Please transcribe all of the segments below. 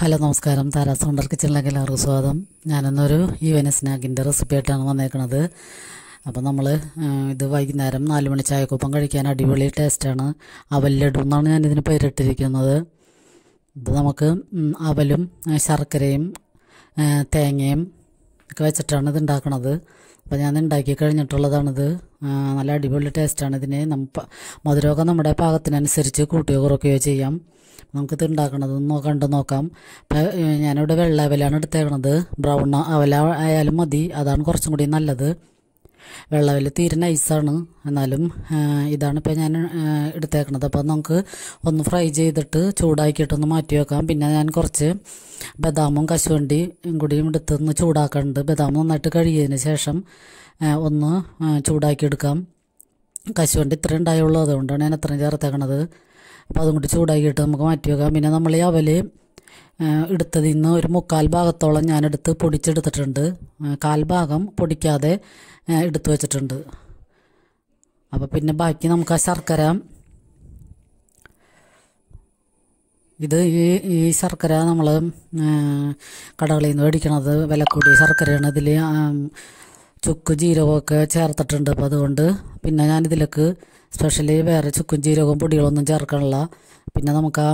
hello നമസ്കാരം താരാ sounder കിച്ചണിലേക്ക് എല്ലാവർക്കും സ്വാഗതം ഞാനിന്നൊരു ഈവനിങ് സ്നാക്കിൻ്റെ ആയിട്ടാണ് വന്നേക്കുന്നത് അപ്പോൾ നമ്മൾ ഇത് വൈകുന്നേരം നാല് മണി ചായക്കൊപ്പം കഴിക്കാൻ അടിപൊളി ടേസ്റ്റാണ് അവൽ ലഡു എന്നാണ് ഞാനിതിന് പേരിട്ടിരിക്കുന്നത് ഇത് നമുക്ക് അവലും ശർക്കരയും തേങ്ങയും ഒക്കെ വെച്ചിട്ടാണ് ഇത് ഉണ്ടാക്കുന്നത് അപ്പോൾ ഞാൻ ഉണ്ടാക്കി കഴിഞ്ഞിട്ടുള്ളതാണിത് നല്ല അടിപൊളി ടേസ്റ്റാണ് ഇതിന് നമ്മ മധുരമൊക്കെ നമ്മുടെ പാകത്തിനനുസരിച്ച് കൂട്ടിയോ കുറയ്ക്കുകയോ ചെയ്യാം നമുക്ക് ഇത് ഉണ്ടാക്കണത് കണ്ടു നോക്കാം ഞാനിവിടെ വെള്ള അവലാണ് എടുത്തേക്കണത് ബ്രൗൺ അവല ആയാലും മതി അതാണ് കുറച്ചും കൂടി നല്ലത് വെള്ളവല് തീരെ നൈസാണ് എന്നാലും ഇതാണ് ഇപ്പോൾ ഞാൻ എടുത്തേക്കണത് അപ്പോൾ നമുക്ക് ഒന്ന് ഫ്രൈ ചെയ്തിട്ട് ചൂടാക്കിയിട്ടൊന്ന് മാറ്റി വെക്കാം പിന്നെ ഞാൻ കുറച്ച് ബദാമും കശുവണ്ടിയും കൂടിയും ഒന്ന് ചൂടാക്കാനുണ്ട് ബദാം നന്നായിട്ട് കഴുകിയതിന് ശേഷം ഒന്ന് ചൂടാക്കിയെടുക്കാം കശുവണ്ടി ഇത്രയും ഉണ്ടായുള്ളൂ അതുകൊണ്ടാണ് ഞാൻ അത്രയും ചേർത്തേക്കണത് അപ്പോൾ അതും കൂടി ചൂടാക്കിയിട്ട് നമുക്ക് മാറ്റി വെക്കാം പിന്നെ നമ്മൾ ഈ അവൽ എടുത്തതിൽ നിന്ന് ഒരു മുക്കാൽ ഭാഗത്തോളം ഞാനെടുത്ത് പൊടിച്ചെടുത്തിട്ടുണ്ട് കാൽ ഭാഗം പൊടിക്കാതെ എടുത്തു വച്ചിട്ടുണ്ട് അപ്പോൾ പിന്നെ ബാക്കി നമുക്ക് ആ ശർക്കര ഇത് ഈ ഈ ശർക്കര നമ്മൾ കടകളിൽ നിന്ന് മേടിക്കണത് വില കൂടിയ ശർക്കരയാണ് ഇതിൽ ചുക്ക് ജീരകമൊക്കെ ചേർത്തിട്ടുണ്ട് അപ്പോൾ അതുകൊണ്ട് പിന്നെ ഞാനിതിലേക്ക് സ്പെഷ്യലി വേറെ ചുക്കും ജീരകവും പൊടികളൊന്നും ചേർക്കണില്ല പിന്നെ നമുക്ക് ആ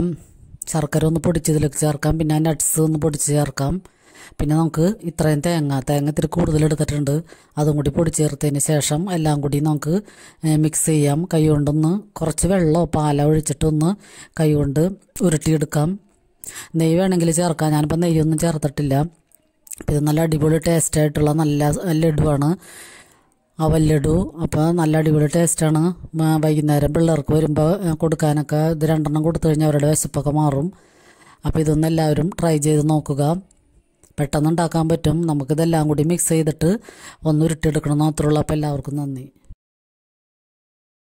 ശർക്കര ഒന്ന് ഇതിലേക്ക് ചേർക്കാം പിന്നെ നട്ട്സ് ഒന്ന് പൊടിച്ച് ചേർക്കാം പിന്നെ നമുക്ക് ഇത്രയും തേങ്ങ തേങ്ങ ഇത്തിരി എടുത്തിട്ടുണ്ട് അതും കൂടി ചേർത്തതിന് ശേഷം എല്ലാം കൂടി നമുക്ക് മിക്സ് ചെയ്യാം കൈ കൊണ്ടൊന്ന് കുറച്ച് വെള്ളമോ പാലോ ഒഴിച്ചിട്ടൊന്ന് കൈ കൊണ്ട് ഉരുട്ടിയെടുക്കാം നെയ്യ് വേണമെങ്കിൽ ചേർക്കാം ഞാനിപ്പോൾ നെയ്യൊന്നും ചേർത്തിട്ടില്ല ഇത് നല്ല അടിപൊളി ടേസ്റ്റ് ആയിട്ടുള്ള നല്ല ലഡുവാണ് അവൽ ലഡു അപ്പോൾ നല്ല അടിപൊളി ടേസ്റ്റാണ് വൈകുന്നേരം പിള്ളേർക്ക് വരുമ്പോൾ കൊടുക്കാനൊക്കെ ഇത് രണ്ടെണ്ണം കൊടുത്തു കഴിഞ്ഞാൽ അവരുടെ വിശപ്പൊക്കെ മാറും അപ്പോൾ ഇതൊന്നും എല്ലാവരും ട്രൈ ചെയ്ത് നോക്കുക പെട്ടെന്ന് ഉണ്ടാക്കാൻ പറ്റും നമുക്കിതെല്ലാം കൂടി മിക്സ് ചെയ്തിട്ട് ഒന്ന് ഉരുട്ടിയെടുക്കണം മാത്രമേ ഉള്ളൂ അപ്പോൾ എല്ലാവർക്കും നന്ദി